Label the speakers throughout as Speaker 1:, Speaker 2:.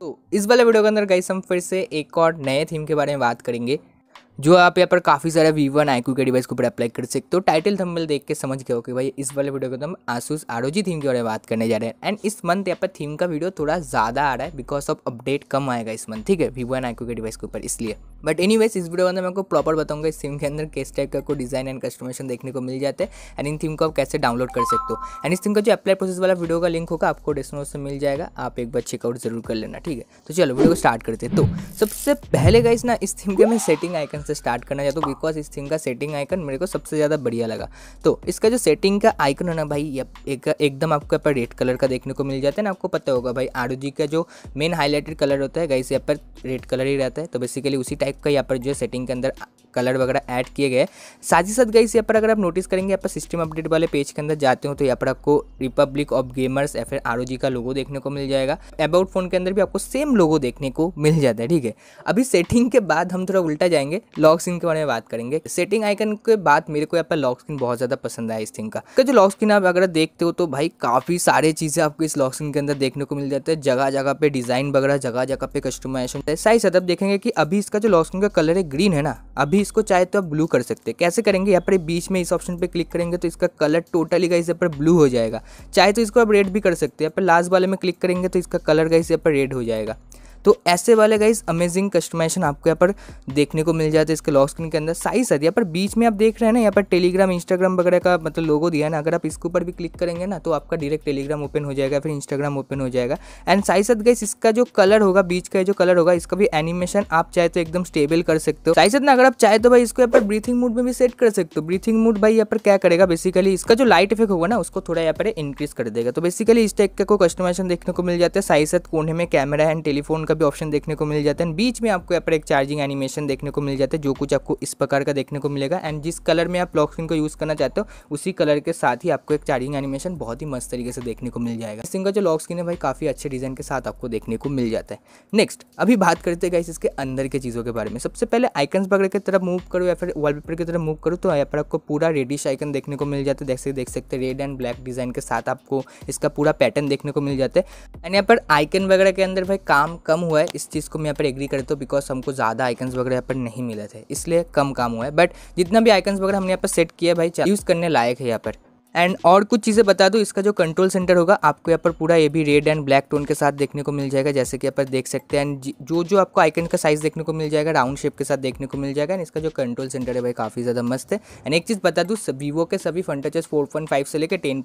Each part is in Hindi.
Speaker 1: तो इस वाले वीडियो के अंदर गाइस हम फिर से एक और नए थीम के बारे में बात करेंगे जो आप यहाँ पर काफ़ी सारे वी वन आई के डिवाइस के ऊपर अप्लाई कर सकते हो टाइटल थंबनेल देख के समझ गए हो कि भाई इस वाले वीडियो को तो हम आसूस आर थीम के बारे में बात करने जा रहे हैं एंड इस मंथ यहाँ पर थीम का वीडियो थोड़ा ज़्यादा आ रहा है बिकॉज ऑफ अपडेट कम आएगा इस मंथ ठीक है वी वन आई के डिवाइस के ऊपर इसलिए बट एनी इस वीडियो के अंदर मैं आपको प्रॉपर बताऊंगा इस थीम के अंदर किस टाइप का आपको डिज़ाइन एंड कस्टमेशन देखने को मिल जाते हैं एंड इन थीम को आप कैसे डाउनलोड कर सकते हो एंड इस थीम का जो अप्लाई प्रोसेस वाला वीडियो का लिंक होगा आपको डिस्क्रिप्शन से मिल जाएगा आप एक बार चेकआउट जरूर कर लेना ठीक है तो चलो वीडियो को स्टार्ट करते तो सबसे पहले गाइस ना इस थीम के हमें सेटिंग आइकन से स्टार्ट करना चाहता हूँ बिकॉज इस थिंग का सेटिंग आइकन मेरे को सबसे ज़्यादा बढ़िया लगा तो इसका जो सेटिंग का आइकन है ना भाई एक एकदम आपको यहाँ पर रेड कलर का देखने को मिल जाता है ना आपको पता होगा भाई आर का जो मेन हाईलाइटेड कलर होता है गाइस यहाँ पर रेड कलर ही रहता है तो बेसिकली उसी टाइप का यहाँ पर जो सेटिंग के अंदर कलर वगैरह ऐड किए गए साथ ही साथ गाइस यहाँ पर अगर आप नोटिस करेंगे यहाँ पर सिस्टम अपडेट वाले पेज के अंदर जाते हो तो यहाँ पर आपको रिपब्लिक ऑफ गेमर्स या फिर आर का लोगो देखने को मिल जाएगा अबाउट फोन के अंदर भी आपको सेम लोगो देखने को मिल जाता है ठीक है अभी सेटिंग के बाद हम थोड़ा उल्टा जाएंगे लॉक स्क्रीन के बारे में बात करेंगे सेटिंग आइकन के बाद मेरे को यहाँ पर लॉक स्क्रीन बहुत ज़्यादा पसंद आया इस थिंग का जो लॉक स्क्रीन आप अगर देखते हो तो भाई काफ़ी सारी चीज़ें आपको इस लॉक स्क्रीन के अंदर देखने को मिल जाता है जगह जगह पे डिज़ाइन वगैरह जगह जगह पे कस्टमाइजेशन साइज अदब देखेंगे की अभी इसका जो लॉक स्क्रीन का कलर है ग्रीन है ना अभी इसको चाहे तो आप ब्लू कर सकते हैं कैसे करेंगे यहाँ पर बीच में इस ऑप्शन पे क्लिक करेंगे तो इसका कलर टोटली गाइस यहाँ पर ब्लू हो जाएगा चाहे तो इसको आप रेड भी कर सकते हैं यहाँ पर लास्ट वाले में क्लिक करेंगे तो इसका कलर गाइस यहाँ पर रेड हो जाएगा तो ऐसे वाले गाइज अमेजिंग कस्टमाइजेशन आपको यहाँ पर देखने को मिल जाता है इसके लॉक स्क्रीन के अंदर साइज है यहाँ पर बीच में आप देख रहे हैं ना यहाँ पर टेलीग्राम इंस्टाग्राम वगैरह का मतलब लोगो दिया है ना अगर आप इसके ऊपर भी क्लिक करेंगे ना तो आपका डायरेक्ट टेलीग्राम ओपन हो जाएगा फिर इंस्टाग्राम ओपन हो जाएगा एंड साइज अद गाइस इसका जो कलर होगा बीच का जो कलर होगा इसका भी एनिमेशन आप चाहे तो एकदम स्टेबल कर सकते हो साइज साथ ना अगर आप चाहे तो भाई इसको यहाँ पर ब्रीथिंग मूड में भी सेट कर सकते हो ब्रीथिंग मूड भाई यहाँ पर क्या करेगा बेसिकली इसका जो लाइट इफेक्ट होगा ना उसको थोड़ा यहाँ पर इंक्रीज कर देगा तो बेसिकली इस टाइप का कोई कस्टमाइजेशन देखने को मिल जाता है साइज साथ कोने में कैमरा एंड टेलीफोन का भी ऑप्शन देखने को मिल जाता है बीच में आपको यहाँ पर एक चार्जिंग एनिमेशन देखने को मिल जाता है जो कुछ आपको इस प्रकार का देखने को मिलेगा एंड जिस कलर में आप लॉक स्क्रीन को यूज़ करना चाहते हो उसी कलर के साथ ही आपको एक चार्जिंग एनिमेशन बहुत ही मस्त तरीके से देखने को मिल जाएगा इस का जो लॉक स्क्रीन है भाई काफ़ी अच्छे डिज़ाइन के साथ आपको देखने को मिल जाता है नेक्स्ट अभी बात करते गए इसके अंदर के चीज़ों के बारे में सबसे पहले आइकन्स पकड़ की तरफ मूव करो या फिर वॉलपेपर की तरफ मूव करो तो यहाँ पर आपको पूरा रेडिश आइकन देखने को मिल जाता है देख सकते हैं रेड एंड ब्लैक डिज़ाइन के साथ आपको इसका पूरा पैटर्न देखने को मिल जाता है एंड यहाँ पर आइकन वगैरह के अंदर भाई काम कम हुआ है इस चीज़ को मैं यहाँ पर एग्री करता हूँ बिकॉज हमको ज़्यादा आइकन्स वगैरह यहाँ पर नहीं मिले थे इसलिए कम काम हुआ है बट जितना भी आइकन्स वगैरह हमने यहाँ पर सेट किया भाई यूज़ करने लायक है यहाँ पर एंड और कुछ चीज़ें बता दूँ इसका जो कंट्रोल सेंटर होगा आपको यहाँ पर पूरा ये भी रेड एंड ब्लैक टोन के साथ देखने को मिल जाएगा जैसे कि यहाँ पर देख सकते हैं एंड जो जो आपको आइकन का साइज़ देखने को मिल जाएगा राउंड शेप के साथ देखने को मिल जाएगा एंड इसका जो कंट्रोल सेंटर है भाई काफ़ी ज़्यादा मस्त है एंड एक चीज़ बता दूँ वीवो के सभी फन टचेस फोर से लेकर टेन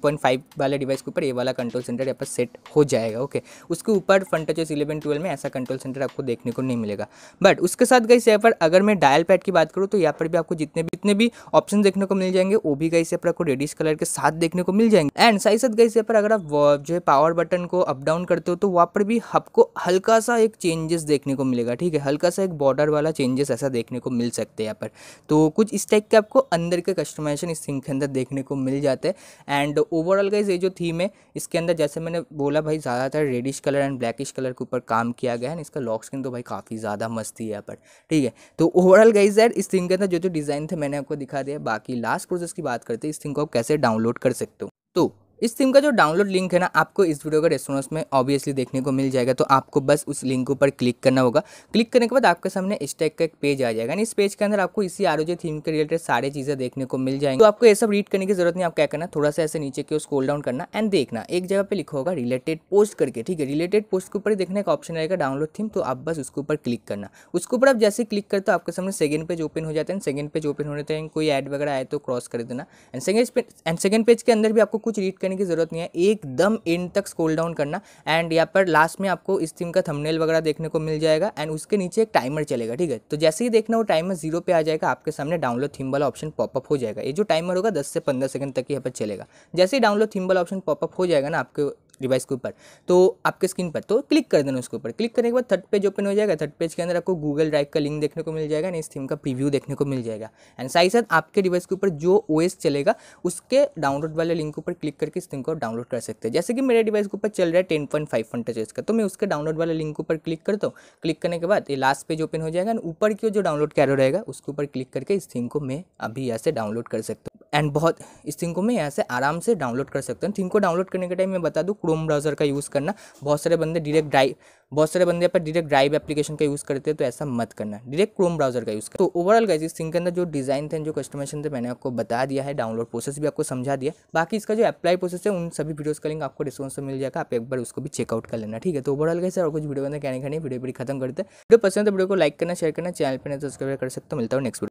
Speaker 1: वाले डिवाइस के ऊपर ये वाला कंट्रोल सेंटर यहाँ पर सेट हो जाएगा ओके उसके ऊपर फन टचेस इलेवन ट्वेल्व में ऐसा कंट्रोल सेंटर आपको देखने को नहीं मिलेगा बट उसके साथ गई यहाँ पर अगर मैं डायल पैड की बात करूँ तो यहाँ पर भी आपको जितने भी जितने भी ऑप्शन देखने को मिल जाएंगे वो भी गई यहाँ पर आपको रेडिश कलर के सात देखने को मिल जाएंगे एंड साथ साथ गई यहाँ पर अगर आप जो है पावर बटन को अप डाउन करते हो तो वहाँ पर भी आपको हल्का सा एक चेंजेस देखने को मिलेगा ठीक है हल्का सा एक बॉर्डर वाला चेंजेस ऐसा देखने को मिल सकते हैं यहाँ पर तो कुछ इस टाइप के आपको अंदर के कस्टमाइजेशन इस थिंग के अंदर देखने को मिल जाते हैं एंड ओवरऑल गाइज ये जो थीम है इसके अंदर जैसे मैंने बोला भाई ज़्यादातर reddish colour and blackish colour के ऊपर काम किया गया है इसका लॉक स्किन तो भाई काफ़ी ज़्यादा मस्त है यहाँ पर ठीक है तो ओवरऑल गाइज यार इस थिंग के अंदर जो जो डिज़ाइन थे मैंने आपको दिखा दिया बाकी लास्ट प्रोसेस की बात करते हैं इस थिंग को आप कैसे डाउनलोड डाउनलोड कर सकते हो तो इस थीम का जो डाउनलोड लिंक है ना आपको इस वीडियो का रेस्टोरेंस में ऑब्वियसली देखने को मिल जाएगा तो आपको बस उस लिंक ऊपर क्लिक करना होगा क्लिक करने के बाद आपके सामने इस टाइप का एक पेज आ जाएगा इस पेज के अंदर आपको इसी आर थीम के रिलेटेड सारी चीज़ें देखने को मिल जाएंगे तो आपको ये सब रीड करने की जरूरत नहीं आप क्या करना थोड़ा सा ऐसे नीचे की स्कोल डाउन करना एंड देखना एक जगह पर लिखा होगा रिलेटेड पोस्ट करके ठीक है रिलेटेड पोस्ट के ऊपर देखने का ऑप्शन रहेगा डाउनलोड थीम तो आप बस उसके ऊपर क्लिक करना उसके ऊपर आप जैसे क्लिक करते हो आपके सामने सेकेंड पेज ओपन हो जाते हैं सेकंड पेज ओपन होने तक कोई ऐड वगैरह आए तो क्रॉस कर देना and second and second page के अंदर भी आपको कुछ रीड करने करने की ज़रूरत नहीं है एकदम एंड तक स्कोल डाउन करना एंड यहाँ पर लास्ट में आपको इस थीम का थंबनेल वगैरह देखने को मिल जाएगा एंड उसके नीचे एक टाइमर चलेगा ठीक है तो जैसे ही देखना वो टाइमर जीरो पे आ जाएगा आपके सामने डाउनलोड थीम वाला ऑप्शन पॉपअप हो जाएगा ये जो टाइमर होगा दस से पंद्रह सेकंड तक यहाँ पर चलेगा जैसे ही डाउनलोड थीम वाला ऑप्शन पॉपअप हो जाएगा ना आपके डिवाइस के ऊपर तो आपके स्क्रीन पर तो क्लिक कर देना उसके ऊपर क्लिक करने के बाद थर्ड पेज ओपन हो जाएगा थर्ड पेज के अंदर आपको गूगल ड्राइव का लिंक देखने को मिल जाएगा एंड इस थीम का प्रीव्यू देखने को मिल जाएगा एंड साथ ही साथ आपके डिवाइस के ऊपर जो ओ चलेगा उसके डाउनलोड वाले लिंक के ऊपर क्लिक करके इस थीम को डाउनलोड कर सकते हैं जैसे कि मेरे डिवाइस के ऊपर चल रहा है टेन पॉइंट फाइव फंटेज का तो मैं उसके डाउनलोड वाले लिंक के ऊपर क्लिक करता हूँ क्लिक करने के बाद ये लास्ट पेज ओपन हो जाएगा एंड ऊपर की जो डाउनलोड कैरो रहेगा उसके ऊपर क्लिक करके इस थीम को मैं अभी यहाँ से डाउनलोड कर सकता हूँ एंड बहुत इस थिंग को मैं यहाँ से आराम से डाउनलोड कर सकता हूँ थिंग को डाउनलोड करने के टाइम मैं बता दूँ क्रोम ब्राउज़र का यूज़ करना बहुत सारे बंदे डायरेक्ट ड्राइव बहुत सारे बंदे पर डायरेक्ट ड्राइव एप्लीकेशन का यूज़ करते हैं तो ऐसा मत करना डायरेक्ट क्रोम ब्राउज़र का यूज़ करना तो ओवरऑल गाइज इस थिंग के अंदर जो डिज़ाइन थे जो कस्टमाइजेशन थे मैंने आपको बता दिया है डाउनलोड प्रोसेस भी आपको समझा दिया बाकी इसका जो अप्लाई प्रोसेस है उन सभी वीडियोज़ का लिंक आपको डिस्क्रिप्शन मिल जाएगा आप एक बार उसको भी चेकआउट कर लेना ठीक है तो ओवरऑल गाइज और कुछ वीडियो तो बंदे कहने नहीं वीडियो पूरी खत्म करते हैं वीडियो पसंद है तो वीडियो को लाइक करना शेयर करना चैनल पर सब्सक्राइब कर सकते हो मिलता हूँ नेक्स्ट